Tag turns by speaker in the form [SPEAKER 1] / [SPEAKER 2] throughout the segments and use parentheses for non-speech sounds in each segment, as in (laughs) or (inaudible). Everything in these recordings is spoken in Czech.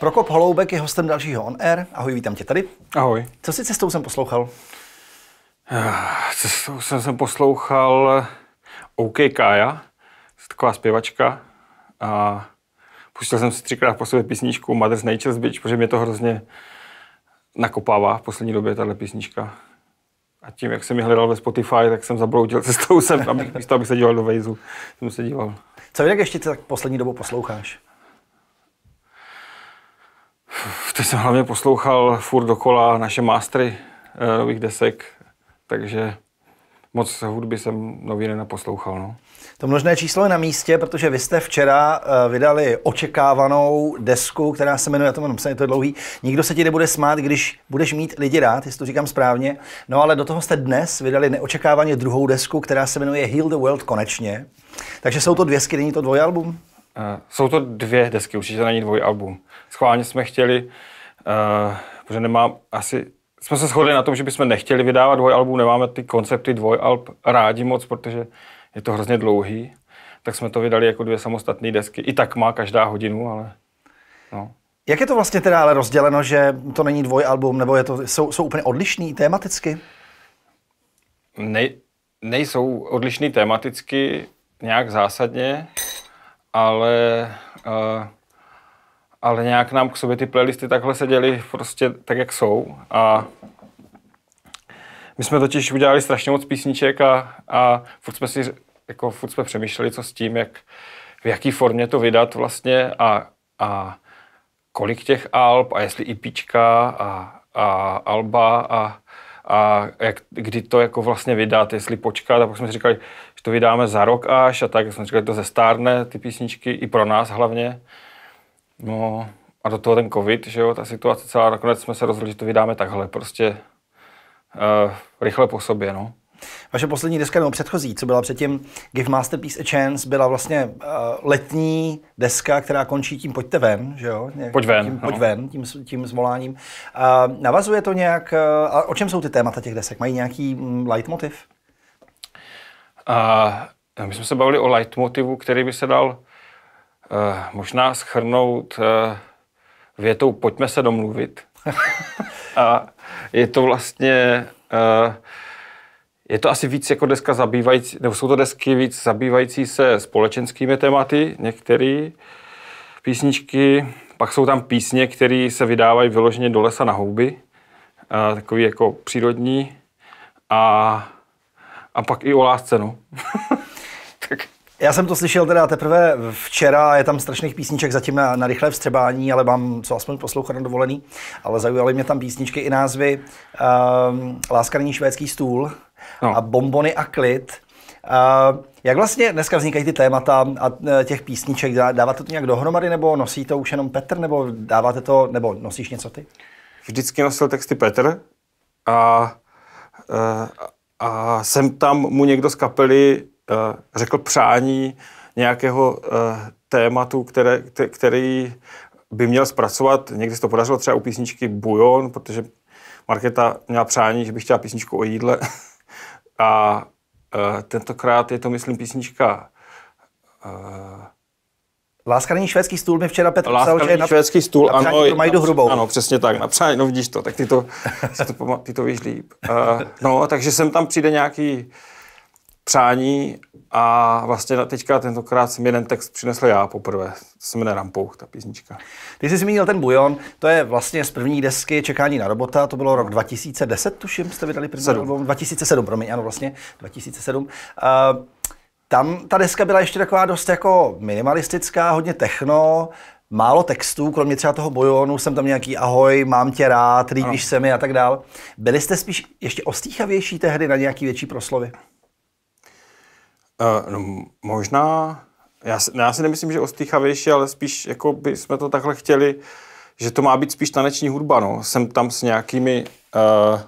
[SPEAKER 1] Prokop Holoubek je hostem dalšího On Air. Ahoj, vítám tě tady. Ahoj. Co si cestou jsem poslouchal? Ah, cestou
[SPEAKER 2] jsem, jsem poslouchal eh, OK Kaja, taková zpěvačka. A pustil jsem si třikrát po sobě písničku Mother's Nature's Bitch, protože mě to hrozně nakopává v poslední době tahle písnička. A tím, jak jsem mi hledal ve Spotify, tak jsem zabroutil cestou sem, abych, místo abych se díval do Vejzu, jsem se díval. Co jinak ještě tak
[SPEAKER 1] poslední dobu posloucháš?
[SPEAKER 2] Teď jsem hlavně poslouchal furt dokola naše mástry eh, nových desek, takže
[SPEAKER 1] moc hudby jsem nově nenaposlouchal. No. To množné číslo je na místě, protože vy jste včera eh, vydali očekávanou desku, která se jmenuje, já to mám napsané, to je dlouhý, Nikdo se ti nebude smát, když budeš mít lidi rád, jestli to říkám správně. No ale do toho jste dnes vydali neočekávaně druhou desku, která se jmenuje Heal the World konečně. Takže jsou to dvě desky, není to dvojalbum? Uh,
[SPEAKER 2] eh, jsou to dvě desky, určitě to není dvojalbum. Schválně jsme chtěli, uh, protože nemám asi jsme se shodli na tom, že bychom nechtěli vydávat dvojalbum, nemáme ty koncepty dvojalb rádi moc, protože je to hrozně dlouhý, tak jsme to vydali jako dvě samostatné desky. I tak má každá hodinu, ale no.
[SPEAKER 1] Jak je to vlastně teda ale rozděleno, že to není dvojalbum, nebo je to, jsou, jsou úplně odlišný tematicky?
[SPEAKER 2] Ne, nejsou odlišný tematicky nějak zásadně, ale uh, ale nějak nám k sobě ty playlisty takhle seděly prostě tak, jak jsou. A my jsme totiž udělali strašně moc písniček a, a furt jsme si jako furt jsme přemýšleli, co s tím, jak, v jaký formě to vydat vlastně a, a kolik těch alb a jestli IPčka e a, a alba a, a jak, kdy to jako vlastně vydat, jestli počkat. A pak jsme si říkali, že to vydáme za rok až a tak jsme říkali, že to zestárne ty písničky i pro nás hlavně. No a do toho ten covid, že jo, ta situace celá, nakonec jsme se rozhodli, že to vydáme takhle, prostě uh, rychle po sobě, no.
[SPEAKER 1] Vaše poslední deska, nebo předchozí, co byla předtím, Give Masterpiece a Chance, byla vlastně uh, letní deska, která končí tím pojďte ven, že jo? Nějak, pojď ven. Tím, no. Pojď ven, tím, tím zvoláním. Uh, eh, navazuje to nějak, uh, a o čem jsou ty témata těch desek? Mají nějaký um, leitmotiv?
[SPEAKER 2] Uh, my jsme se bavili o leitmotivu, který by se dal Eh, možná schrnout eh, větou pojďme se domluvit. (laughs) a je to vlastně, eh, je to asi víc jako deska zabývající, nebo jsou to desky víc zabývající se společenskými tématy, některé písničky, pak jsou tam písně, které se vydávají vyloženě do lesa na houby, takový jako přírodní a, a pak i o lásce, no. (laughs)
[SPEAKER 1] Já jsem to slyšel teda teprve včera, je tam strašných písniček zatím na, na rychlé vstřebání, ale mám co aspoň poslouchat na dovolený, ale zaujaly mě tam písničky i názvy um, Láska není švédský stůl no. a Bombony a klid. Uh, jak vlastně dneska vznikají ty témata a e, těch písniček? Dáváte to nějak dohromady, nebo nosí to už jenom Petr, nebo dáváte to, nebo nosíš něco ty?
[SPEAKER 2] Vždycky nosil texty Petr a, e, a, a sem tam mu někdo z kapely Eh, řekl, přání nějakého eh, tématu, které, který by měl zpracovat. Někdy se to podařilo třeba u písničky Bujon, protože Marketa měla přání, že bych chtěla písničku o jídle. (laughs) A eh, tentokrát je to, myslím, písnička
[SPEAKER 1] Láska není švédský stůl, mi včera Petr Láska psal, že že na, švédský stůl, na ano, mají do hrubou. Ano,
[SPEAKER 2] přesně tak, na přání, no vidíš to, tak ty to, ty to, ty to víš líp. Uh, no, takže sem tam přijde nějaký přání a vlastně teďka tentokrát jsem jeden text přinesl já
[SPEAKER 1] poprvé. Se jmenuje Rampouch, ta písnička. Ty jsi zmínil ten bujon, to je vlastně z první desky Čekání na robota, to bylo rok 2010, tuším, jste vydali první album. 2007, promiň, ano, vlastně, 2007. Uh, tam ta deska byla ještě taková dost jako minimalistická, hodně techno, málo textů, kromě třeba toho bojonu, jsem tam nějaký ahoj, mám tě rád, líbíš se mi a tak dál. Byli jste spíš ještě ostýchavější tehdy na nějaký větší proslovy?
[SPEAKER 2] Uh, no, možná, já, já si nemyslím, že ostýchavější, ale spíš jako by jsme to takhle chtěli, že to má být spíš taneční hudba, no. Jsem tam s nějakými, uh,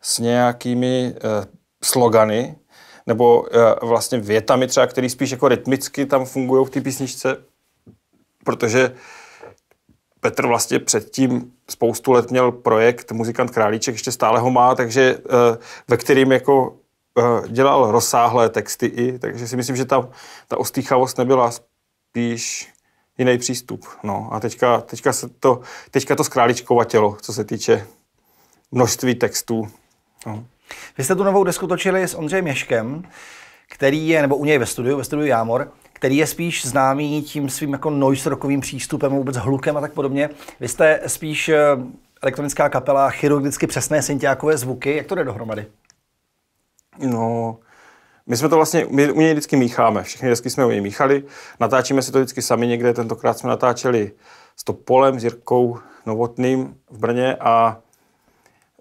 [SPEAKER 2] s nějakými uh, slogany, nebo uh, vlastně větami třeba, které spíš jako rytmicky tam fungují v té písničce, protože Petr vlastně předtím spoustu let měl projekt Muzikant Králíček, ještě stále ho má, takže uh, ve kterým jako Eh, dělal rozsáhlé texty i, takže si myslím, že ta, ta ostýchavost nebyla spíš jiný přístup. No. A teďka, teďka, se to, teďka to skráličkovatělo, co se týče množství textů. No.
[SPEAKER 1] Vy jste tu novou desku točili s Ondřejem Měškem, který je, nebo u něj ve studiu, ve studiu Jámor, který je spíš známý tím svým jako noise rockovým přístupem, vůbec hlukem a tak podobně. Vy jste spíš eh, elektronická kapela, chirurgicky přesné syntiákové zvuky. Jak to jde dohromady?
[SPEAKER 2] No, my jsme to vlastně, my u něj vždycky mícháme, všechny desky jsme u něj míchali, natáčíme si to vždycky sami někde, tentokrát jsme natáčeli s Topolem, s Jirkou Novotným v Brně a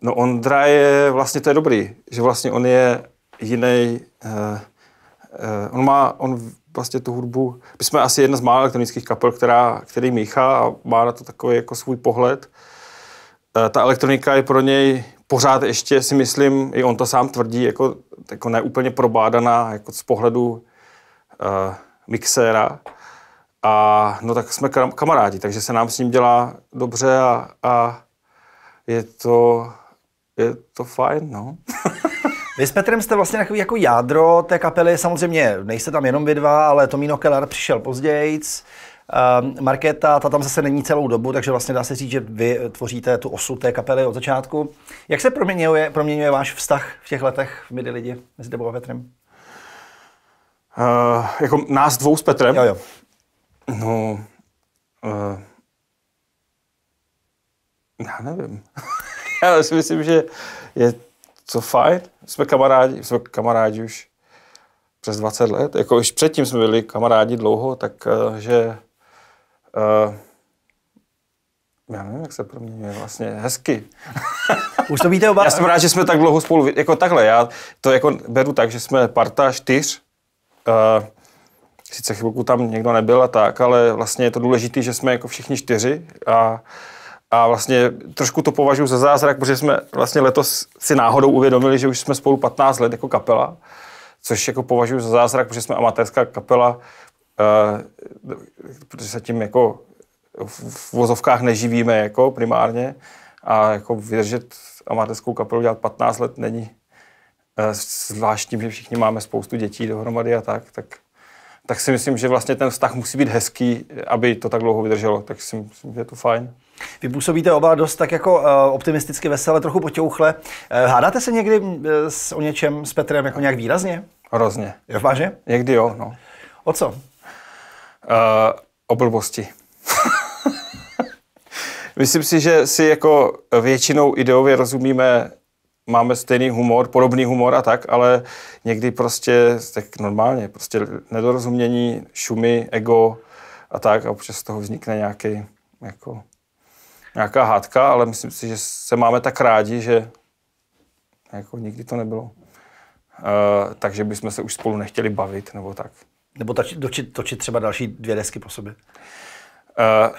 [SPEAKER 2] no Ondra je, vlastně to je dobrý, že vlastně on je jiný, eh, eh, on má, on vlastně tu hudbu, my jsme asi jedna z mála elektronických kapel, která, který míchá a má na to takový jako svůj pohled. Eh, ta elektronika je pro něj pořád ještě si myslím, i on to sám tvrdí, jako, jako neúplně probádaná jako z pohledu uh, mixéra. A no tak jsme kamarádi, takže se nám s ním dělá dobře a, a
[SPEAKER 1] je to, je to fajn, no. (laughs) Vy s Petrem jste vlastně takový jako jádro té kapely, samozřejmě nejste tam jenom vy dva, ale Tomino Keller přišel později. Ehm, Markéta, ta tam zase není celou dobu, takže vlastně dá se říct, že vy tvoříte tu osu té kapely od začátku. Jak se proměňuje, proměňuje váš vztah v těch letech v Midi lidi mezi Debou a Petrem?
[SPEAKER 2] Uh, jako nás dvou s Petrem? Jo, jo. No, uh, já nevím. (laughs) já si myslím, že je to fajn. Jsme kamarádi, jsme kamarádi už přes 20 let. Jako už předtím jsme byli kamarádi dlouho, takže eh, Uh, já nevím, jak se proměňuje vlastně. Hezky. (laughs) Už to víte oba? Já jsem rád, že jsme tak dlouho spolu, jako takhle, já to jako beru tak, že jsme parta čtyř. Uh, sice chvilku tam někdo nebyl a tak, ale vlastně je to důležité, že jsme jako všichni čtyři a, a vlastně trošku to považuji za zázrak, protože jsme vlastně letos si náhodou uvědomili, že už jsme spolu 15 let jako kapela, což jako považuji za zázrak, protože jsme amatérská kapela, Eh, protože se tím jako v vozovkách neživíme jako primárně a jako vydržet amatérskou kapelu dělat 15 let není eh, zvláštní, že všichni máme spoustu dětí dohromady a tak, tak, tak si myslím, že vlastně ten vztah musí být hezký,
[SPEAKER 1] aby to tak dlouho vydrželo, tak si myslím, že je to fajn. Vy působíte oba dost tak jako eh, optimisticky, veselé, trochu potěuchle. hádáte se někdy s, o něčem s Petrem jako nějak výrazně? Hrozně. Jo, vážně? Někdy jo, no. O co? Uh,
[SPEAKER 2] o blbosti. (laughs) Myslím si, že si jako většinou ideově rozumíme, máme stejný humor, podobný humor a tak, ale někdy prostě tak normálně, prostě nedorozumění, šumy, ego a tak a občas z toho vznikne nějaký, jako, nějaká hádka, ale myslím si, že se máme tak rádi, že jako nikdy to nebylo. Uh, takže bychom se už spolu nechtěli bavit nebo tak. Nebo točit, točit, točit třeba další dvě desky po sobě?
[SPEAKER 1] Uh,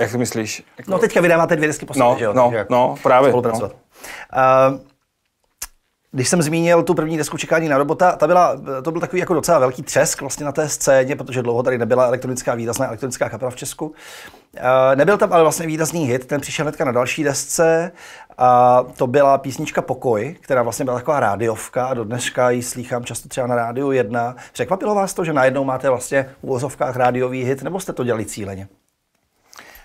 [SPEAKER 1] jak myslíš? Jako... No teďka vydáváte dvě desky po no, sobě, no, že jo? No, Takže no, právě. No. Spolupracovat. No. Uh, když jsem zmínil tu první desku Čekání na robota, ta byla, to byl takový jako docela velký třesk vlastně na té scéně, protože dlouho tady nebyla elektronická výrazná elektronická kapela v Česku. Eh, nebyl tam ale vlastně výrazný hit, ten přišel hnedka na další desce a to byla písnička Pokoj, která vlastně byla taková rádiovka a do dneška ji slýchám často třeba na rádiu 1. Překvapilo vás to, že najednou máte vlastně v úvozovkách rádiový hit, nebo jste to dělali cíleně?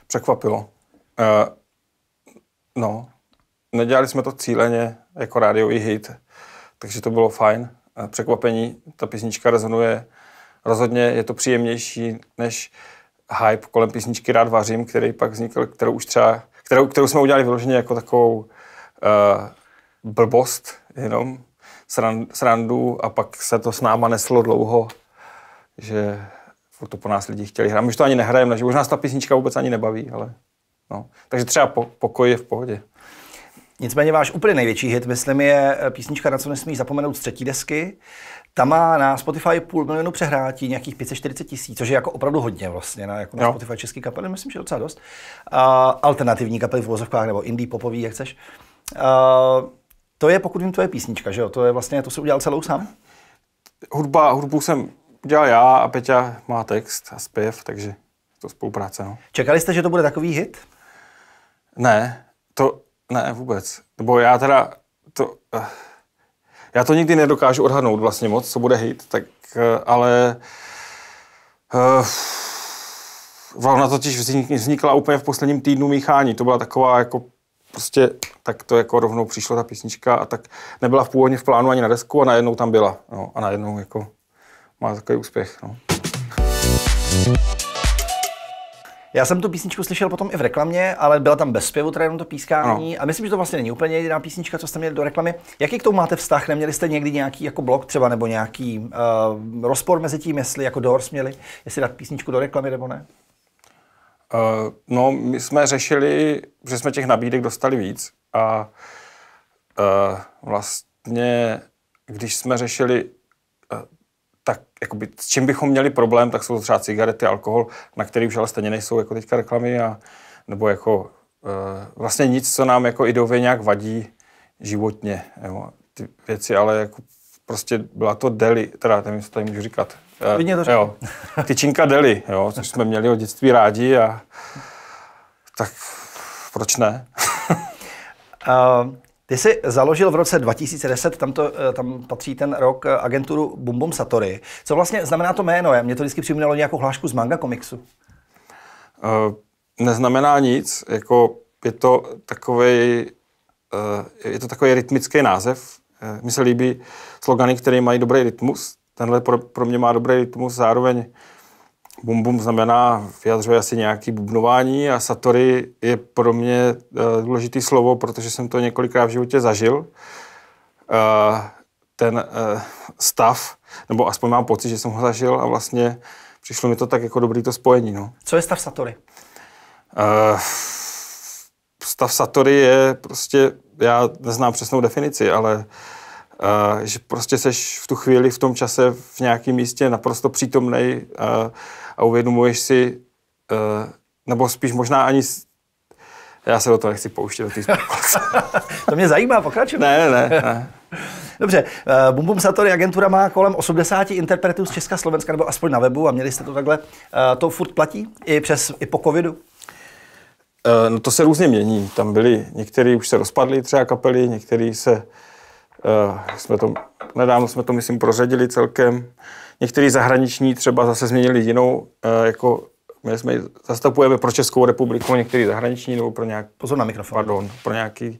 [SPEAKER 1] Překvapilo.
[SPEAKER 2] Uh, no, nedělali jsme to cíleně, jako rádiový hit, takže to bylo fajn. Překvapení, ta písnička rezonuje rozhodně, je to příjemnější než hype kolem písničky Rád vařím, který pak vznikl, kterou už třeba, kterou, kterou jsme udělali vyloženě jako takovou uh, blbost, jenom srandu a pak se to s náma neslo dlouho, že to po nás lidi chtěli hrát. My už to ani
[SPEAKER 1] nehrajeme, že už nás ta písnička vůbec ani nebaví, ale no. Takže třeba po, pokoj je v pohodě. Nicméně váš úplně největší hit, myslím, je eh, písnička Na co nesmí zapomenout z třetí desky. Ta má na Spotify půl milionu přehrátí, nějakých 540 tisíc, což je jako opravdu hodně vlastně na, jako na Spotify český kapely, myslím, že docela dost. Uh, alternativní kapely v vozovkách nebo indie popový, jak chceš. Uh, to je, pokud vím, tvoje písnička, že jo? To je vlastně, to se udělal celou sám? Hudba, hudbu jsem udělal já a Peťa má text a zpěv, takže
[SPEAKER 2] to spolupráce. No.
[SPEAKER 1] Čekali jste, že to bude takový hit?
[SPEAKER 2] Ne, to, ne, vůbec. Nebo já teda to... Eh, já to nikdy nedokážu odhadnout vlastně moc, co bude hit, tak eh, ale... Uh, eh, Valna totiž vznikla úplně v posledním týdnu míchání. To byla taková jako prostě, tak to jako rovnou přišla ta písnička a tak nebyla v původně v plánu ani na desku a najednou tam byla.
[SPEAKER 1] No, a najednou jako má takový úspěch. No. Já jsem tu písničku slyšel potom i v reklamě, ale byla tam bez zpěvu, teda jenom to pískání. Ano. A myslím, že to vlastně není úplně jediná písnička, co jste měli do reklamy. Jaký k tomu máte vztah? Neměli jste někdy nějaký jako blok třeba nebo nějaký uh, rozpor mezi tím, jestli jako Doors měli, jestli dát písničku do reklamy nebo ne?
[SPEAKER 2] Uh, no, my jsme řešili, že jsme těch nabídek dostali víc a uh, vlastně, když jsme řešili tak jakoby, s čím bychom měli problém, tak jsou to třeba cigarety, alkohol, na který už ale stejně nejsou jako teďka reklamy a nebo jako e, vlastně nic, co nám jako ideově nějak vadí životně, jo, ty věci, ale jako prostě byla to deli, teda nevím, co tady můžu říkat. E, to Jo, (laughs) tyčinka deli, jo, což jsme měli od
[SPEAKER 1] dětství rádi a tak proč ne? (laughs) Ehm, ty jsi založil v roce 2010, tam, to, eh, tam patří ten rok, eh, agenturu Bumbum Satori. Co vlastně znamená to jméno? Mě to vždycky připomínalo nějakou hlášku z manga komiksu.
[SPEAKER 2] Uh, neznamená nic, jako je to takový je to takový rytmický název. Mně se líbí slogany, které mají dobrý rytmus. Tenhle pro, pro mě má dobrý rytmus, zároveň uh, Bum bum znamená, vyjadřuje asi nějaký bubnování a satori je pro mě eh, důležité slovo, protože jsem to několikrát v životě zažil. Eh, ten eh, stav, nebo aspoň mám pocit, že jsem ho zažil a vlastně přišlo mi to tak jako dobrý to spojení. No.
[SPEAKER 1] Co je stav satori?
[SPEAKER 2] Stav satori je prostě, já neznám přesnou definici, ale Uh, že prostě seš v tu chvíli, v tom čase v nějakém místě naprosto přítomnej, uh, a uvědomuješ si,
[SPEAKER 1] uh, nebo spíš možná ani já se do toho nechci pouštět, do té (laughs) To mě zajímá, pokračuj. Ne, ne, ne. Dobře, uh, Bum Bum Satori agentura má kolem 80 interpretů z Česka, Slovenska, nebo aspoň na webu a měli jste to takhle. Uh, to furt platí i, přes, i po covidu?
[SPEAKER 2] no to se různě mění. Tam byli někteří už se rozpadli třeba kapely, někteří se, jsme to, nedávno jsme to myslím prořadili celkem. Někteří zahraniční třeba zase změnili jinou, eh, jako my jsme zastupujeme pro Českou republiku, některý zahraniční nebo pro nějak... Pozor na mikrofon. Pardon, pro nějaký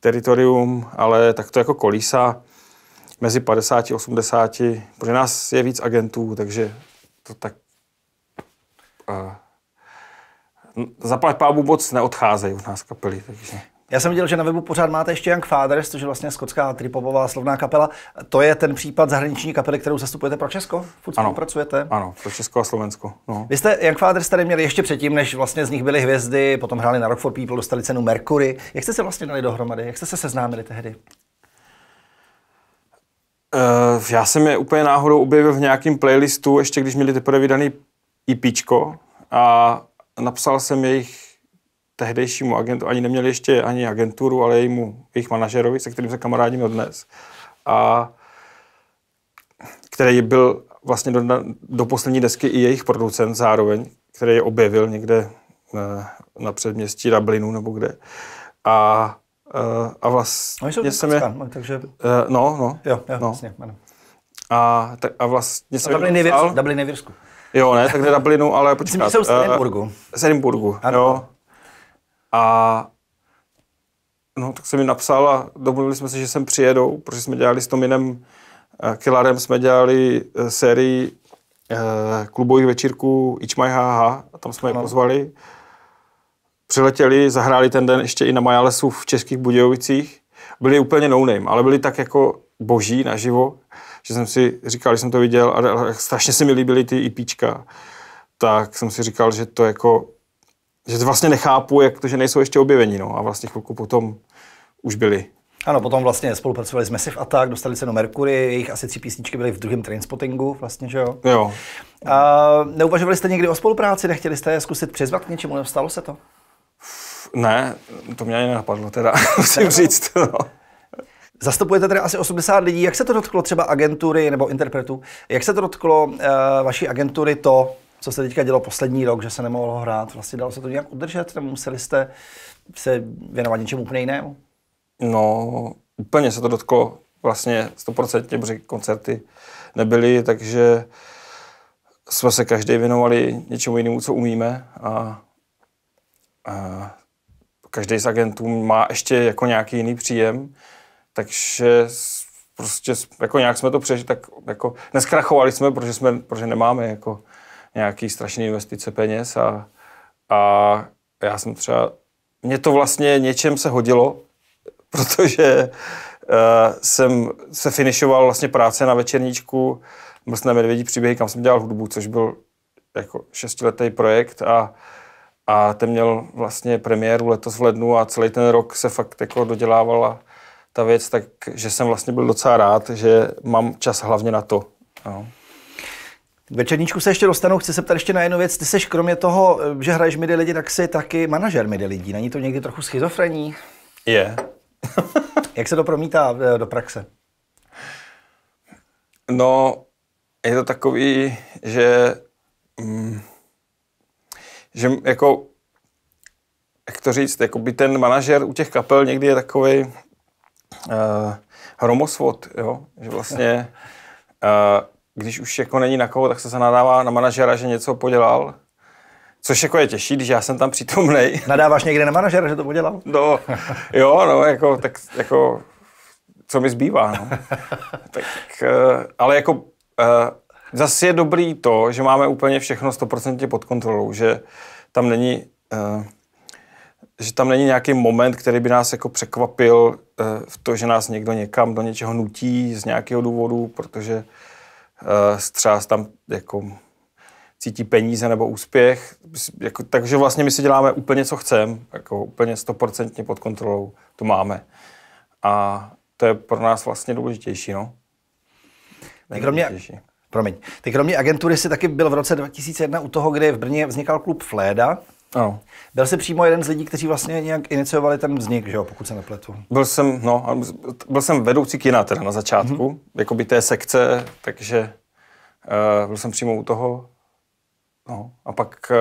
[SPEAKER 2] teritorium, ale tak to jako kolísa mezi 50 a 80, pro nás je víc agentů, takže to tak... Uh, eh, zaplať pábu moc neodcházejí od nás kapely, takže...
[SPEAKER 1] Já jsem viděl, že na webu pořád máte ještě Young Fathers, což je vlastně skotská tripopová slovná kapela. To je ten případ zahraniční kapely, kterou zastupujete pro Česko? Furt ano. pracujete? Ano, pro Česko a Slovensko. No. Vy jste Young Fathers tady měli ještě předtím, než vlastně z nich byly hvězdy, potom hráli na Rock for People, dostali cenu Mercury. Jak jste se vlastně dali dohromady? Jak jste se seznámili tehdy?
[SPEAKER 2] Uh, já jsem je úplně náhodou objevil v nějakém playlistu, ještě když měli teprve vydaný IPčko e a napsal jsem jejich tehdejšímu agentu, ani neměli ještě ani agenturu, ale jejímu, jejich manažerovi, se kterým se kamarádím dnes, A který byl vlastně do, do poslední desky i jejich producent zároveň, který je objevil někde na, eh, na předměstí Dublinu nebo kde. A, eh, a vlastně Oni jsou jsem je... No, takže... Eh, no, no. Jo, jo no. Vlastně, ano. A, tak, a vlastně jsem... Dublin je Dublin Jo, ne, tak Dublinu, ale počkat. Myslím, jsem z Edinburgu. Z Edinburgu, jo. A no, tak jsem mi napsal a domluvili jsme se, že sem přijedou, protože jsme dělali s Tominem eh, Killarem, jsme dělali eh, sérii eh, klubových večírků My HH, a tam jsme ano. je pozvali. Přiletěli, zahráli ten den ještě i na Majalesu v Českých Budějovicích. Byli úplně no name, ale byli tak jako boží naživo, že jsem si říkal, že jsem to viděl, a strašně se mi líbily ty IPčka, e tak jsem si říkal, že to jako že vlastně nechápu, jak to, že nejsou ještě objeveni. No. A vlastně chvilku potom už byli.
[SPEAKER 1] Ano, potom vlastně spolupracovali s Massive Attack, dostali se do Mercury, jejich asi tři písničky byly v druhém Trainspottingu, vlastně, že jo? Jo. A neuvažovali jste někdy o spolupráci, nechtěli jste je zkusit přizvat k něčemu, nebo stalo se to?
[SPEAKER 2] Ne, to mě ani nenapadlo, teda,
[SPEAKER 1] (laughs) musím říct. No. Zastupujete tedy asi 80 lidí. Jak se to dotklo třeba agentury nebo interpretů? Jak se to dotklo uh, vaší agentury to, co se teďka dělo poslední rok, že se nemohlo hrát, vlastně dalo se to nějak udržet, nebo museli jste se věnovat něčemu úplně jinému?
[SPEAKER 2] No, úplně se to dotklo vlastně 100%, protože koncerty nebyly, takže jsme se každý věnovali něčemu jinému, co umíme a, a každý z agentů má ještě jako nějaký jiný příjem, takže prostě jako nějak jsme to přežili, tak jako neskrachovali jsme, protože, jsme, protože nemáme jako nějaký strašný investice peněz a, a já jsem třeba, mě to vlastně něčem se hodilo, (laughs) protože uh, jsem se finišoval vlastně práce na večerníčku Mlsné medvědí příběhy, kam jsem dělal hudbu, což byl jako šestiletý projekt a, a ten měl vlastně premiéru letos v lednu a celý ten rok se fakt jako dodělávala ta věc, takže jsem vlastně byl docela rád, že mám čas hlavně
[SPEAKER 1] na to. No. K večerníčku se ještě dostanu, chci se ptat ještě na jednu věc. Ty seš kromě toho, eh, že hraješ midi lidi, tak jsi taky manažer midi lidí. Není to někdy trochu schizofrení? Je. (laughs) Jak se to promítá eh, do praxe?
[SPEAKER 2] No, je to takový, že, mm, že jako, jak to říct, jako by ten manažer u těch kapel někdy je takový uh, eh, hromosvod, jo? že vlastně uh, (laughs) když už jako není na koho, tak se nadává na manažera, že něco podělal. Což jako je těžší, když já jsem tam přítomný. (laughs) Nadáváš
[SPEAKER 1] někde na manažera, že to podělal?
[SPEAKER 2] No, jo, no, jako, tak jako, co mi zbývá, no. tak, eh, ale jako, eh, zase je dobrý to, že máme úplně všechno 100% pod kontrolou, že tam není, eh, že tam není nějaký moment, který by nás jako překvapil v to, že nás někdo někam do něčeho nutí z nějakého důvodu, protože Eh, třeba tam jako cítí peníze nebo úspěch. Jako, takže vlastně my si děláme úplně, co chceme, jako úplně stoprocentně pod kontrolou to
[SPEAKER 1] máme. A to je pro nás vlastně důležitější, no. Ty kromě, promiň, ty kromě agentury si taky byl v roce 2001 u toho, kdy v Brně vznikal klub Fléda, ano. Byl jsi přímo jeden z lidí, kteří vlastně nějak iniciovali ten vznik, že jo, pokud se nepletu.
[SPEAKER 2] Byl jsem, no, byl jsem vedoucí kina teda na začátku, mm-hmm. by té sekce, takže uh, byl jsem přímo u toho. No, a pak uh,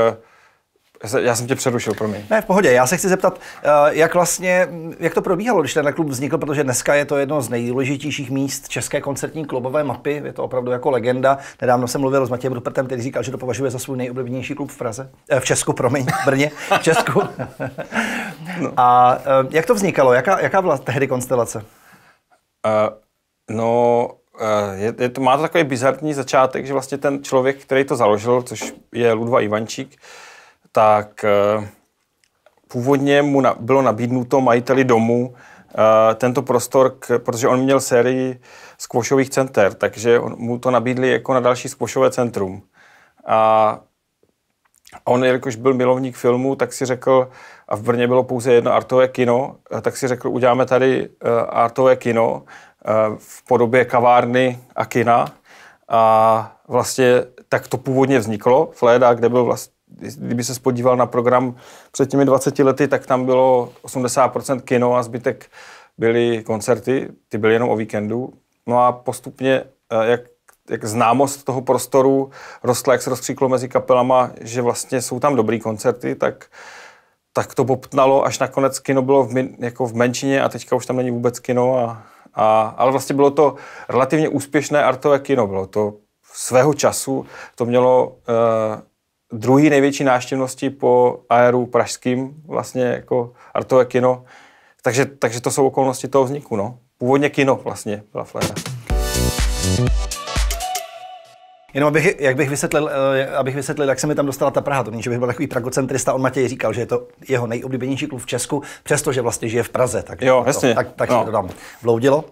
[SPEAKER 2] já jsem tě přerušil, promiň.
[SPEAKER 1] Ne, v pohodě. Já se chci zeptat, eh, jak vlastně, jak to probíhalo, když ten klub vznikl, protože dneska je to jedno z nejdůležitějších míst české koncertní klubové mapy. Je to opravdu jako legenda. Nedávno jsem mluvil s Matějem Rupertem, který říkal, že to považuje za svůj nejoblíbenější klub v Praze. Eh, v Česku, promiň, v Brně, v Česku. (laughs) no. A eh, jak to vznikalo? Jaká, jaká byla tehdy konstelace? Uh, no, je, je to,
[SPEAKER 2] má to takový bizarní začátek, že vlastně ten člověk, který to založil, což je Ludva Ivančík, tak eh, původně mu bylo nabídnuto majiteli domu eh, tento prostor, protože on měl sérii skvošových center, takže mu to nabídli jako na další skvošové centrum. A on, jelikož byl milovník filmu, tak si řekl, a v Brně bylo pouze jedno artové kino, eh, tak si řekl, uděláme tady artové kino v podobě kavárny a kina. A vlastně tak to původně vzniklo, Fléda, kde byl vlast, kdyby se spodíval na program před těmi 20 lety, tak tam bylo 80% kino a zbytek byly koncerty, ty byly jenom o víkendu. No a postupně, eh, jak, jak známost toho prostoru rostla, jak se rozkříklo mezi kapelama, že vlastně jsou tam dobrý koncerty, tak tak to poptnalo. až nakonec kino bylo v, jako v menšině a teďka už tam není vůbec kino. A, a, ale vlastně bylo to relativně úspěšné artové kino, bylo to svého času, to mělo uh, druhý největší návštěvnosti po aeru pražským, vlastně jako artové kino. Takže, takže
[SPEAKER 1] to jsou okolnosti toho vzniku, no. Původně kino vlastně byla flera. Jenom abych, jak bych vysvětlil, eh, abych vysvětlil, jak se mi tam dostala ta Praha. To není, že bych byl takový pragocentrista. On Matěj říkal, že je to jeho nejoblíbenější klub v Česku, přestože vlastně žije v Praze. Tak, jo, jasně. To, tak, tak no. se to tam vloudilo.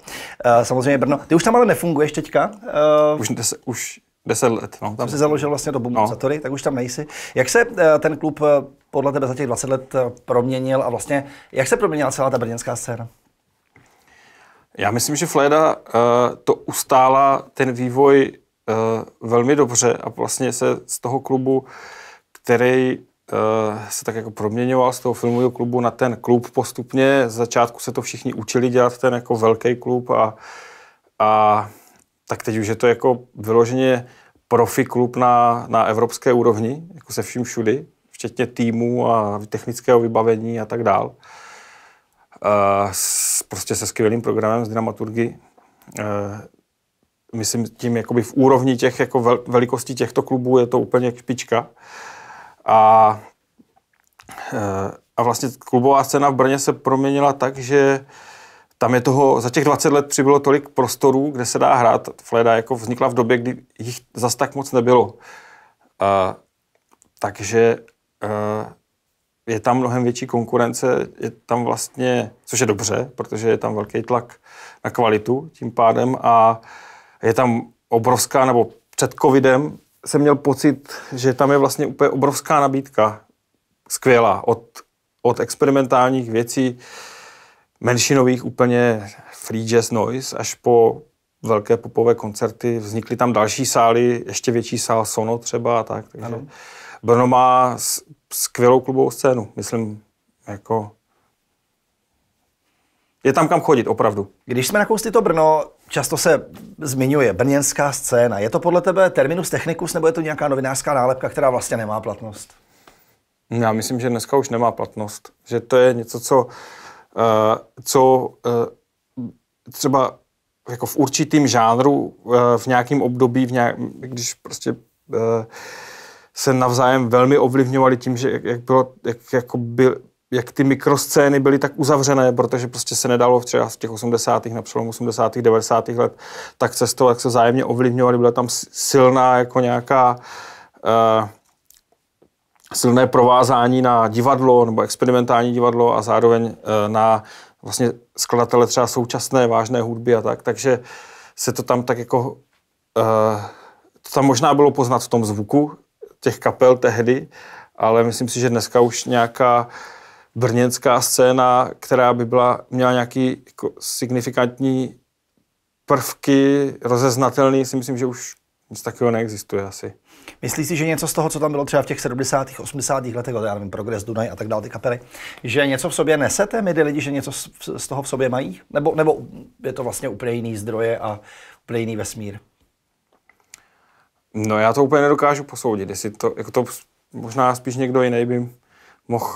[SPEAKER 1] Eh, samozřejmě Brno. Ty už tam ale nefunguješ teďka. Eh, už, se, už Deset let, no. Tam si založil vlastně do bumu no. Satory, tak už tam nejsi. Jak se eh, ten klub eh, podle tebe za těch 20 let eh, proměnil a vlastně jak se proměnila celá ta brněnská scéna?
[SPEAKER 2] Já myslím, že Fleda uh, to ustála ten vývoj uh, velmi dobře a vlastně se z toho klubu, který uh, se tak jako proměňoval z toho filmového klubu na ten klub postupně. Z začátku se to všichni učili dělat ten jako velký klub a, a tak teď už je to jako vyloženě profi klub na, na evropské úrovni, jako se vším všudy, včetně týmu a technického vybavení a tak dál. E, s, prostě se skvělým programem z dramaturgy. E, myslím tím jakoby v úrovni těch, jako vel, velikosti těchto klubů je to úplně špička. A, e, a vlastně klubová scéna v Brně se proměnila tak, že e, tam je toho, za těch 20 let přibylo tolik prostorů, kde se dá hrát. Fleda jako vznikla v době, kdy jich zas tak moc nebylo. Uh, takže uh, je tam mnohem větší konkurence, je tam vlastně, což je dobře, protože je tam velký tlak na kvalitu tím pádem a je tam obrovská, nebo před covidem jsem měl pocit, že tam je vlastně úplně obrovská nabídka, skvělá, od, od experimentálních věcí, menšinových úplně free jazz noise až po velké popové koncerty. Vznikly tam další sály, ještě větší sál Sono třeba a tak. Takže ano. Brno má skvělou klubovou scénu. Myslím, jako
[SPEAKER 1] je tam kam chodit, opravdu. Když jsme nakousli to Brno, často se zmiňuje brněnská scéna. Je to podle tebe terminus technicus nebo je to nějaká novinářská nálepka, která vlastně nemá platnost?
[SPEAKER 2] Já myslím, že dneska už nemá platnost. Že to je něco, co Eh, co eh, třeba jako v určitým žánru, eh, v nějakém období, v nějak, když prostě se navzájem velmi ovlivňovali tím, že jak, bylo, jak, jako byl, jak ty mikroscény byly tak uzavřené, protože prostě se nedalo třeba v těch 80. na přelomu 80. 90. let tak cestou, jak se vzájemně ovlivňovali, byla tam silná jako nějaká uh, silné provázání na divadlo nebo experimentální divadlo a zároveň eh, na vlastně skladatele třeba současné vážné hudby a tak, takže se to tam tak jako, eh, to tam možná bylo poznat v tom zvuku těch kapel tehdy, ale myslím si, že dneska už nějaká brněnská scéna, která by byla, měla nějaký jako signifikantní prvky rozeznatelný, si myslím,
[SPEAKER 1] že už nic takového neexistuje asi. Myslíš si, že něco z toho, co tam bylo třeba v těch 70. 80. letech, já nevím, Progres, Dunaj a tak dále, ty kapely, že něco v sobě nesete my lidi, že něco z toho v sobě mají? Nebo, nebo je to vlastně úplně jiný zdroje a úplně jiný vesmír?
[SPEAKER 2] No já to úplně nedokážu posoudit, jestli to, jako to možná spíš někdo jiný by mohl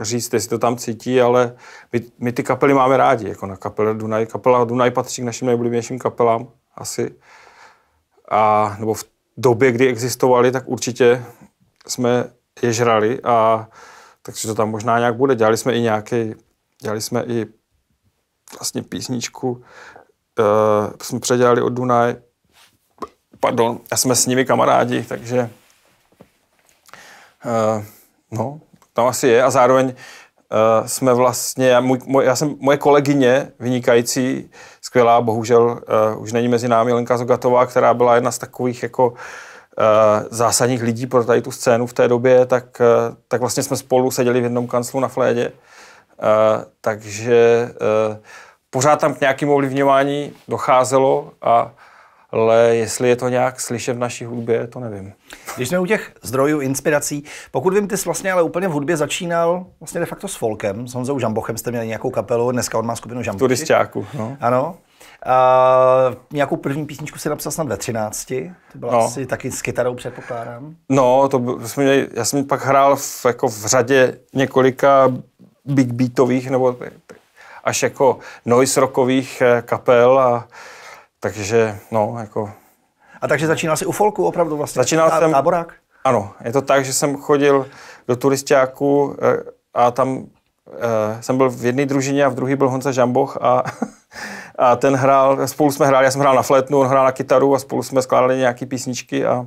[SPEAKER 2] říct, jestli to tam cítí, ale my, my ty kapely máme rádi, jako na kapele Dunaj. Kapela Dunaj patří k našim nejoblíbenějším kapelám asi. A, nebo v době, kdy existovali, tak určitě jsme je žrali a takže to tam možná nějak bude. Dělali jsme i nějaký, dělali jsme i vlastně písničku, uh, jsme předělali od Dunaj, pardon, a jsme s nimi kamarádi, takže uh, no, tam asi je a zároveň uh, jsme vlastně, já, můj, můj, já jsem, moje kolegyně vynikající, skvělá, bohužel uh, už není mezi námi, Lenka Zogatová, která byla jedna z takových jako uh, zásadních lidí pro tady tu scénu v té době, tak, uh, tak vlastně jsme spolu seděli v jednom kanclu na flédě. Uh, takže uh, pořád tam k nějakému ovlivňování docházelo a ale jestli
[SPEAKER 1] je to nějak slyšet v naší hudbě, to nevím. Když jsme u těch zdrojů inspirací, pokud vím, ty jsi vlastně ale úplně v hudbě začínal vlastně de facto s folkem, s Honzou Žambochem jste měli nějakou kapelu, dneska on má skupinu Žambochy. Turistiáku, no. Ano. A nějakou první písničku si napsal snad ve 13. To byla no. asi taky s kytarou, předpokládám.
[SPEAKER 2] No, to byl, jsme měli, já jsem pak hrál v, jako v řadě několika big beatových nebo až jako noise rockových eh, kapel a takže, no, jako...
[SPEAKER 1] A takže začínal si u folku opravdu vlastně? Začínal jsem... Táborák?
[SPEAKER 2] Ano, je to tak, že jsem chodil do turistiáku eh, a tam Uh, jsem byl v jedné družině a v druhé byl Honza Žamboch a, (laughs) a ten hrál, spolu jsme hráli, já jsem hrál na flétnu, on hrál na kytaru a spolu jsme skládali nějaké písničky a,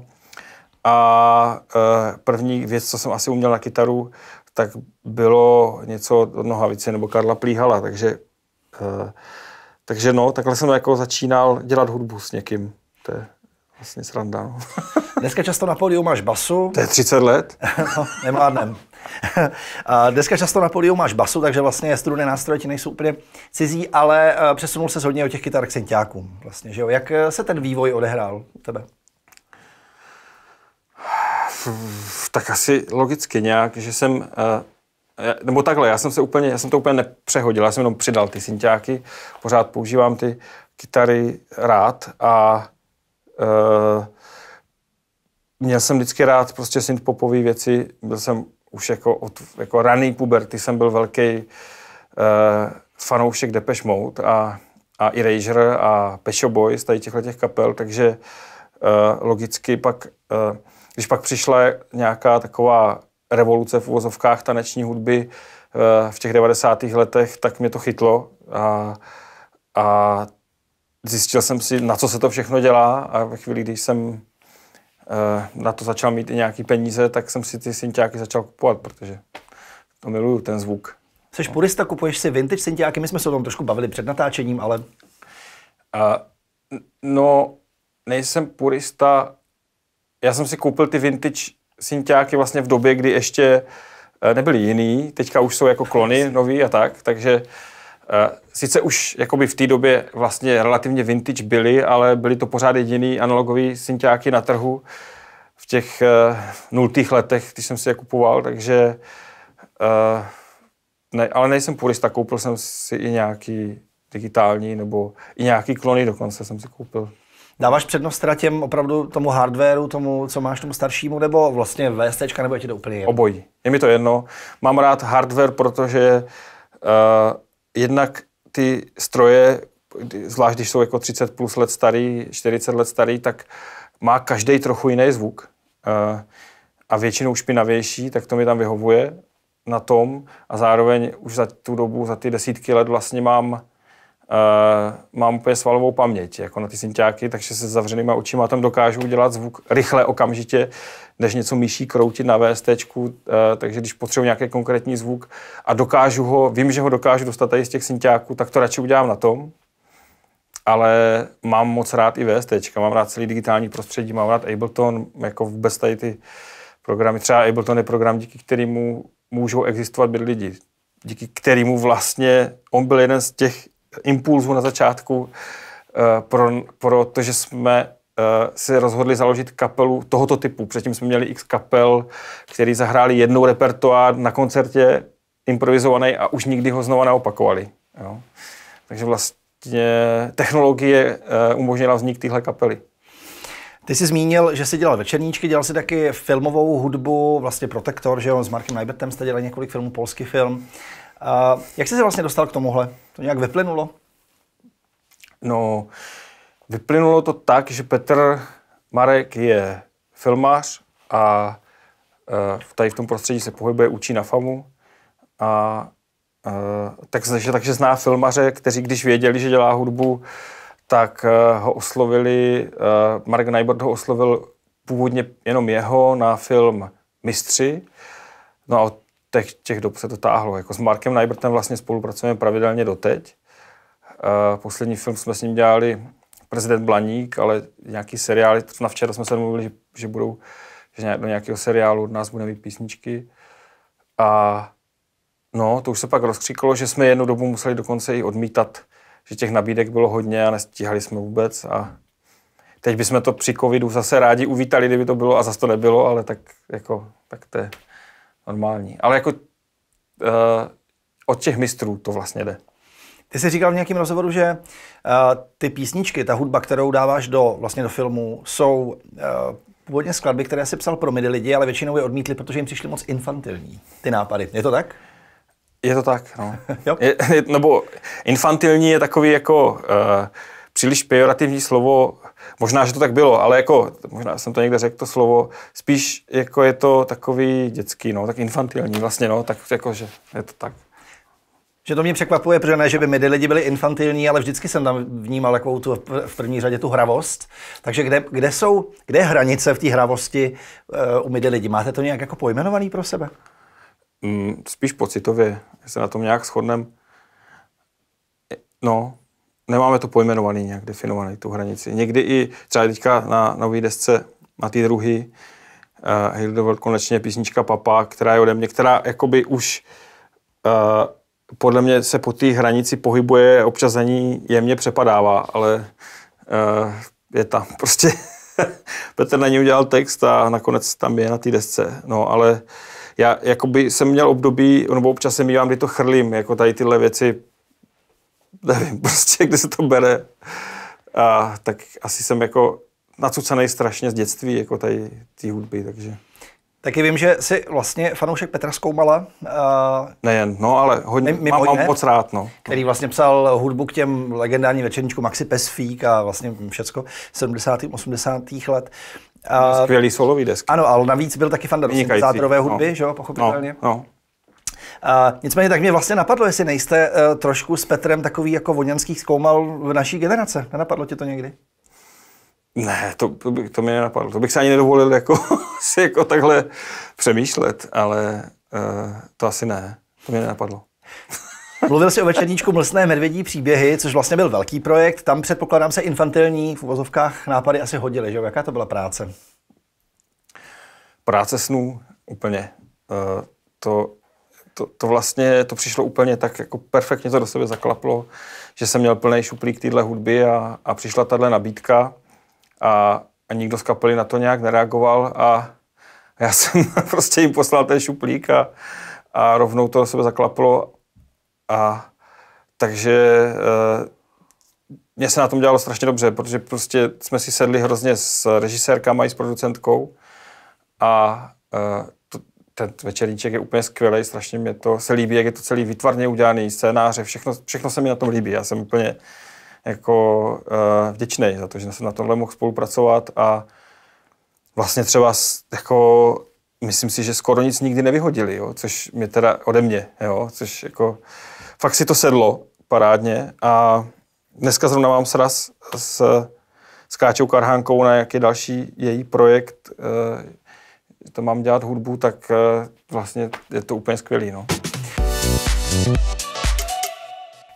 [SPEAKER 2] a uh, první věc, co jsem asi uměl na kytaru, tak bylo něco od Nohavice nebo Karla Plíhala, takže uh, takže no, takhle jsem jako začínal dělat hudbu s někým. To je
[SPEAKER 1] vlastně sranda. No. (laughs) Dneska často na pódiu máš basu. To je
[SPEAKER 2] 30 let.
[SPEAKER 1] (laughs) no, nemládnem. A dneska často na pódiu máš basu, takže vlastně struny nástroje ti nejsou úplně cizí, ale eh, přesunul se hodně o těch kytar k syntiákům. Vlastně, že jo? Jak eh, se ten vývoj odehrál u tebe?
[SPEAKER 2] Tak asi logicky nějak, že jsem eh, nebo takhle, já jsem se úplně, já jsem to úplně nepřehodil, já jsem jenom přidal ty synťáky, pořád používám ty kytary rád a e, měl jsem vždycky rád prostě synthpopové věci, byl jsem už jako, od, jako raný puberty jsem byl velký e, fanoušek Depeche Mode a, a Erasure a Pecho Boys, tady těchto těch kapel, takže e, logicky pak, e, když pak přišla nějaká taková revoluce v uvozovkách taneční hudby eh, v těch 90. letech, tak mě to chytlo a, a zjistil jsem si, na co se to všechno dělá a ve chvíli, když jsem eh, na to začal mít i nějaký peníze, tak jsem si ty synťáky začal kupovat,
[SPEAKER 1] protože to miluju, ten zvuk. Jsi purista, kupuješ si vintage synťáky, my jsme se o tom trošku bavili před natáčením, ale... A, no, nejsem
[SPEAKER 2] purista, já jsem si koupil ty vintage synťáky vlastně v době, kdy ještě eh, nebyli jiný, teďka už jsou jako klony nový a tak, takže eh, sice už jakoby v té době vlastně relativně vintage byly, ale byly to pořád jediný analogový synťáky na trhu v těch eh, nultých letech, když jsem si je kupoval, takže ne, ale nejsem purista, koupil jsem si i nějaký
[SPEAKER 1] digitální nebo i nějaký klony dokonce jsem si koupil. Dáváš přednost teda těm opravdu tomu hardwareu, tomu, co máš tomu staršímu, nebo vlastně VST, nebo je ti to úplně jedno? Obojí.
[SPEAKER 2] Je mi to jedno. Mám rád hardware, protože uh, jednak ty stroje, zvlášť když jsou jako 30 plus let starý, 40 let starý, tak má každý trochu jiný zvuk. Uh, a většinou špinavější, tak to mi tam vyhovuje na tom a zároveň už za tu dobu, za ty desítky let vlastně mám Uh, mám úplně svalovou paměť jako na ty synťáky, takže se zavřenýma očima tam dokážu udělat zvuk rychle, okamžitě, než něco myší kroutit na VST, uh, eh, takže když potřebuji nějaký konkrétní zvuk a dokážu ho, vím, že ho dokážu dostat tady z těch synťáků, tak to radši udělám na tom, ale mám moc rád i VST, mám rád celý digitální prostředí, mám rád Ableton, jako vůbec tady ty programy, třeba Ableton je program, díky kterému můžou existovat byli lidi, díky kterému vlastně on byl jeden z těch impulzů na začátku, eh, pro, protože jsme eh, si rozhodli založit kapelu tohoto typu. Předtím jsme měli x kapel, který zahráli jednou repertoár na koncertě improvizovaný a už nikdy ho znova neopakovali. Jo.
[SPEAKER 1] Takže vlastně technologie eh, umožnila vznik téhle kapely. Ty jsi zmínil, že jsi dělal večerníčky, dělal jsi taky filmovou hudbu, vlastně Protektor, že jo, s Markem Najbertem jste dělali několik filmů, polský film. A jak jsi se vlastně dostal k tomuhle? To nějak vyplynulo? No, vyplynulo to tak, že Petr
[SPEAKER 2] Marek je filmář a uh, tady v tom prostředí se pohybuje, učí na FAMu. A uh, takže, takže zná filmaře, kteří když věděli, že dělá hudbu, tak uh, ho oslovili, uh, Marek Neibert ho oslovil původně jenom jeho na film Mistři. No a od těch, těch dob se to táhlo. Jako s Markem Najbrtem vlastně spolupracujeme pravidelně doteď. Eh, poslední film jsme s ním dělali prezident Blaník, ale nějaký seriály, na včera jsme se domluvili, že, že budou, že do nějakého seriálu od nás bude mít písničky. A no, to už se pak rozkřiklo, že jsme jednu dobu museli dokonce i odmítat, že těch nabídek bylo hodně a nestíhali jsme vůbec a teď bychom to při covidu zase rádi uvítali, kdyby to bylo a zase to nebylo, ale tak jako, tak to je
[SPEAKER 1] normální. Ale jako uh, od těch mistrů to vlastně jde. Ty jsi říkal v nějakém rozhovoru, že uh, ty písničky, ta hudba, kterou dáváš do, vlastně do filmu, jsou uh, původně skladby, které se psal pro midi lidi, ale většinou je odmítli, protože jim přišly moc infantilní ty nápady. Je to tak? Je to tak, no.
[SPEAKER 2] (laughs) jo? Je, je, bo infantilní je takový jako uh, příliš pejorativní slovo Možná, že to tak bylo, ale jako, možná jsem to někde řekl to slovo, spíš jako je to takový dětský, no, tak infantilní vlastně, no, tak jako, že je to tak.
[SPEAKER 1] Že to mě překvapuje, protože ne, že by my lidi byli infantilní, ale vždycky jsem tam vnímal takovou tu, v první řadě tu hravost. Takže kde, kde jsou, kde je hranice v té hravosti uh, u midi lidi? Máte to nějak jako pojmenovaný pro sebe?
[SPEAKER 2] Mm, spíš pocitově,
[SPEAKER 1] se na tom nějak shodneme.
[SPEAKER 2] No, nemáme to pojmenovaný nějak definovaný, tu hranici. Někdy i třeba teďka na nový desce, na té druhé, uh, eh, Hail World, konečně písnička Papa, která je ode mě, která jakoby už uh, podle mě se po té hranici pohybuje, občas za ní jemně přepadává, ale uh, je tam (laughs) prostě. Petr na ní udělal text a nakonec tam je na té desce. No, ale já jakoby jsem měl období, nebo občas se mývám, kdy to chrlím, jako tady tyhle věci nevím, (laughs) prostě kde se to bere, a, tak asi jsem jako nacucený strašně z dětství, jako tady ty hudby, takže.
[SPEAKER 1] Taky vím, že jsi vlastně fanoušek Petra Skoumala. Uh,
[SPEAKER 2] Nejen, no ale hodně, mimo mám, mám moc rád. No.
[SPEAKER 1] Který vlastně psal hudbu k těm legendárním večerníčkům Maxi Pesfík a vlastně všecko 70. 80. let. Uh, Skvělý solový desk. Ano, ale navíc byl taky fan do no. hudby, no, že jo, pochopitelně. No, no. Uh, nicméně tak mě vlastně napadlo, jestli nejste uh, trošku s Petrem takový jako Voněnský zkoumal v naší generace. Nenapadlo tě to někdy?
[SPEAKER 2] Ne, to, to, by, to mě nenapadlo. To bych se ani nedovolil jako, (laughs) si jako takhle přemýšlet, ale
[SPEAKER 1] uh, to asi
[SPEAKER 2] ne. To mě nenapadlo.
[SPEAKER 1] (laughs) Mluvil jsi o večerníčku Mlsné medvědí příběhy, což vlastně byl velký projekt. Tam předpokládám se infantilní v uvozovkách nápady asi hodily, že Jaká to byla práce?
[SPEAKER 2] Práce snů úplně. Uh, to to, to vlastně, to přišlo úplně tak, jako perfektně to do sebe zaklaplo, že jsem měl plný šuplík téhle hudby a, a přišla tahle nabídka a, a nikdo z kapely na to nějak nereagoval a já (laughs) jsem prostě jim poslal ten šuplík a, a rovnou to do sebe zaklaplo a takže e, eh, mě se na tom dělalo strašně dobře, protože prostě jsme si sedli hrozně s režisérkama i s producentkou a e, ten večeríček je úplně skvělý, strašně mě to se líbí, jak je to celý vytvarně udělaný, scénáře, všechno, všechno se mi na tom líbí. Já jsem úplně jako uh, vděčný za to, že jsem na tomhle mohl spolupracovat a vlastně třeba jako myslím si, že skoro nic nikdy nevyhodili, jo, což mě teda ode mě, jo, což jako fakt si to sedlo parádně a dneska zrovna mám sraz s, s Káčou Karhánkou na nějaký další její projekt, uh, to mám dělat hudbu, tak eh, vlastně je to úplně skvělý. No.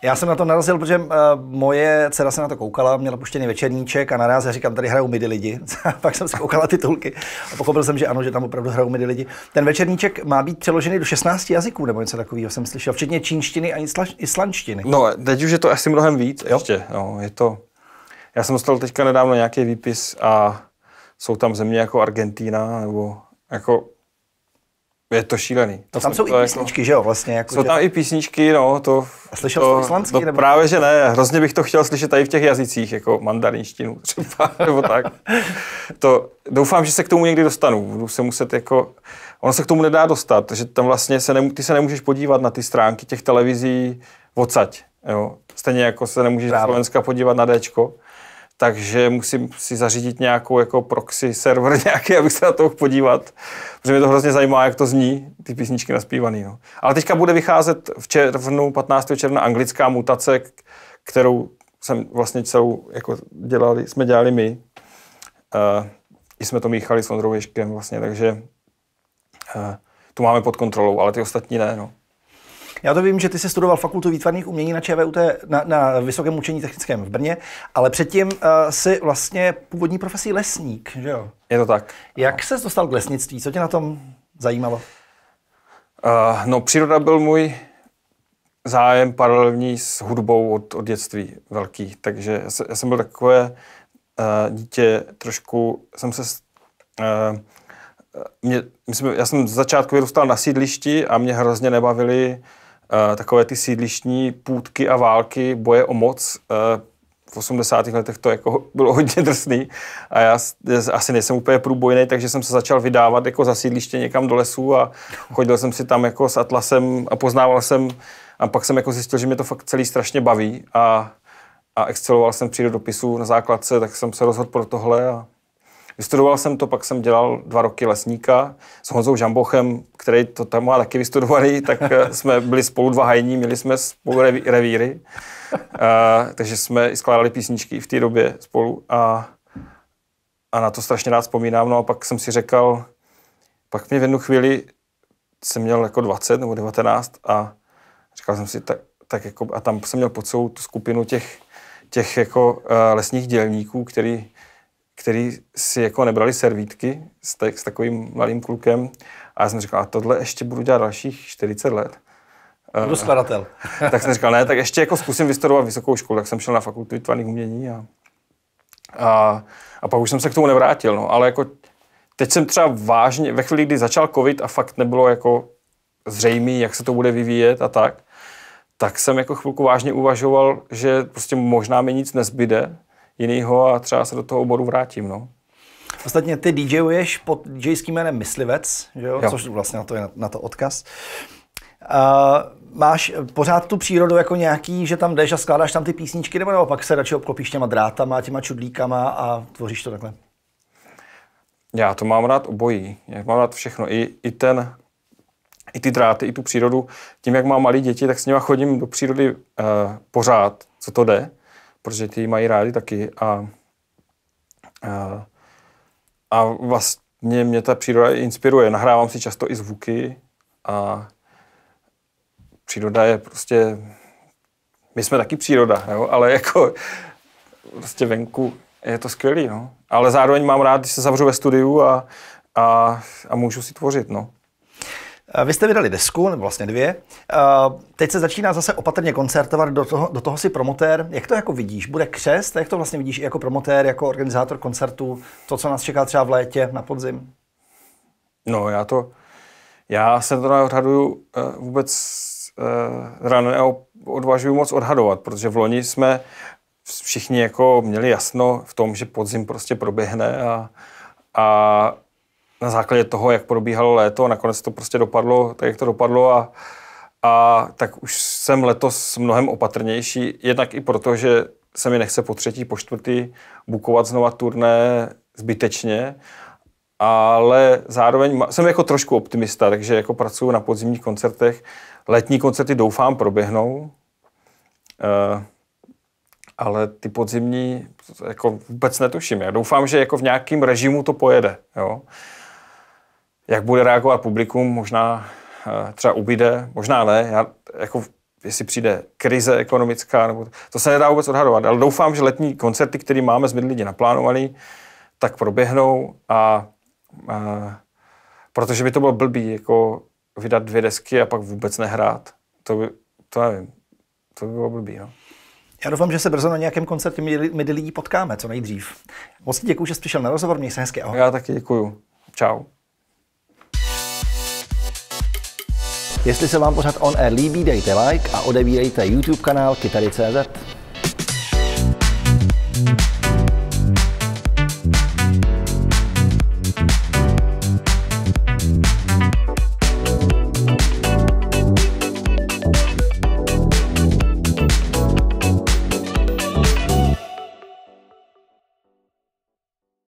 [SPEAKER 1] Já jsem na to narazil, protože eh, moje dcera se na to koukala, měla puštěný večerníček a naraz já říkám, tady hrajou midi lidi. (laughs) Pak jsem se koukala titulky a pochopil jsem, že ano, že tam opravdu hrajou midi lidi. Ten večerníček má být přeložený do 16 jazyků nebo něco takového, jsem slyšel, včetně čínštiny a islandštiny.
[SPEAKER 2] No, teď už je to asi mnohem víc. Jo? Ještě, no, je to... Já jsem dostal teďka nedávno nějaký výpis a jsou tam země jako Argentína nebo jako je to šílený.
[SPEAKER 1] To tam jsou to i jako- písničky, jako, že jo, vlastně. Jako, jsou že... tam i písničky, no, to... A slyšel to, jsi islandský? To, nebo... Právě, že ne,
[SPEAKER 2] hrozně bych to chtěl slyšet tady v těch jazycích, jako mandarinštinu
[SPEAKER 1] třeba, (laughs) nebo tak.
[SPEAKER 2] To, doufám, že se k tomu někdy dostanu, budu se muset jako... Ono se k tomu nedá dostat, že tam vlastně se nemů, ty se nemůžeš podívat na ty stránky těch televizí odsaď, jo. Stejně jako se nemůžeš právě. z Slovenska podívat na Dčko takže musím si zařídit nějakou jako proxy server (laughs) nějaký, abych se na to mohl podívat, protože mě to hrozně zajímá, jak to zní, ty písničky naspívané. No. Ale teďka bude vycházet v červnu, 15. června, anglická mutace, kterou jsem vlastně celou jako dělali, jsme dělali my. Uh, I jsme to míchali s Ondrou Ješkem vlastně, takže uh, tu máme pod kontrolou, ale ty ostatní ne. No.
[SPEAKER 1] Já to vím, že ty jsi studoval fakultu výtvarných umění na ČVUT, na, na Vysokém učení technickém v Brně, ale předtím uh, eh, si vlastně původní profesí lesník, že jo? Je to tak. Jak no. ses dostal k lesnictví? Co tě na tom zajímalo?
[SPEAKER 2] Uh, no, příroda byl můj zájem paralelní s hudbou od, od dětství velký, takže já, se, já jsem byl takové uh, dítě, trošku jsem se... Uh, mě, myslím, já jsem z začátku vyrůstal na sídlišti a mě hrozně nebavily Eh, takové ty sídlišní půdky a války, boje o moc. Eh, v 80. letech to jako (laughs) bylo hodně drsný a já asi nejsem úplně průbojný, takže jsem se začal vydávat jako za sídliště někam do lesu a chodil jsem si tam jako s atlasem a poznával jsem a pak jsem jako zjistil, že mě to fakt celý strašně baví a, a exceloval jsem přírodopisu na základce, tak jsem se rozhodl pro tohle a Vystudoval jsem to, pak jsem dělal dva roky lesníka s Honzou Žambochem, který to tam má taky vystudovaný, tak eh, (laughs) jsme byli spolu dva hajní, měli jsme spolu revíry, a, eh, takže jsme skládali písničky v té době spolu a, a na to strašně rád vzpomínám. No a pak jsem si řekl, pak mě v jednu chvíli jsem měl jako 20 nebo 19 a říkal jsem si, tak, tak jako, a tam jsem měl pod sebou tu skupinu těch, těch jako uh, lesních dělníků, který který si jako nebrali servítky s, tak, s takovým malým klukem. A já jsem říkal, a tohle ještě budu dělat dalších 40 let.
[SPEAKER 1] Eh, budu skladatel. (laughs)
[SPEAKER 2] tak jsem říkal, ne, tak ještě jako zkusím vystudovat vysokou školu. Tak jsem šel na fakultu výtvarných umění a, a, a pak už jsem se k tomu nevrátil. No. Ale jako teď jsem třeba vážně, ve chvíli, kdy začal covid a fakt nebylo jako zřejmý, jak se to bude vyvíjet a tak, tak jsem jako chvilku vážně uvažoval, že prostě možná mi nic nezbyde, jiného a třeba se do toho oboru vrátím. No.
[SPEAKER 1] Ostatně ty DJuješ pod DJským jménem Myslivec, že jo? jo. což vlastně na to je na to odkaz. A máš pořád tu přírodu jako nějaký, že tam jdeš a skládáš tam ty písničky, nebo naopak se radši obklopíš těma drátama, těma čudlíkama a tvoříš to takhle?
[SPEAKER 2] Já to mám rád obojí. Já mám rád všechno. I, i ten, i ty dráty, i tu přírodu. Tím, jak mám malé děti, tak s nimi chodím do přírody uh, pořád, co to jde protože ty mají rádi taky a, a, a vlastně mě ta příroda inspiruje. Nahrávám si často i zvuky a příroda je prostě, my jsme taky příroda, jo? ale jako prostě venku je to skvělý, no. Ale zároveň mám rád,
[SPEAKER 1] když se zavřu ve studiu a, a, a můžu si tvořit, no. Vy jste vydali desku, nebo vlastně dvě. Teď se začíná zase opatrně koncertovat, do toho, do toho si promotér. Jak to jako vidíš? Bude křest? Jak to vlastně vidíš jako promotér, jako organizátor koncertů? To, co nás čeká třeba v létě, na podzim?
[SPEAKER 2] No já to... Já se to neodhaduju eh, vůbec teda eh, odvažuji moc odhadovat, protože v loni jsme všichni jako měli jasno v tom, že podzim prostě proběhne a, a na základě toho, jak probíhalo léto a nakonec to prostě dopadlo tak, jak to dopadlo a, a tak už jsem letos mnohem opatrnější, jednak i proto, že se mi nechce po třetí, po čtvrtý bukovat znova turné zbytečně, ale zároveň jsem jako trošku optimista, takže jako pracuji na podzimních koncertech. Letní koncerty doufám proběhnou, eh, ale ty podzimní jako vůbec netuším. Já doufám, že jako v nějakém režimu to pojede. Jo? jak bude reagovat publikum, možná eh, třeba ubyde, možná ne, já, jako jestli přijde krize ekonomická, nebo to se nedá vůbec odhadovat, ale doufám, že letní koncerty, které máme s lidi naplánovaný, tak proběhnou a, a eh, protože by to bylo blbý, jako vydat dvě
[SPEAKER 1] desky a pak vůbec nehrát. To, by, to nevím, to by bylo blbý, no. Já doufám, že se brzo na nějakém koncertu my lidí potkáme, co nejdřív. Moc děkuji, že jsi přišel na rozhovor, měj se hezky, ahoj. Já taky děkuju. Čau. Jestli se vám pořád On Air líbí, dejte like a odebírejte YouTube kanál Kytary.cz.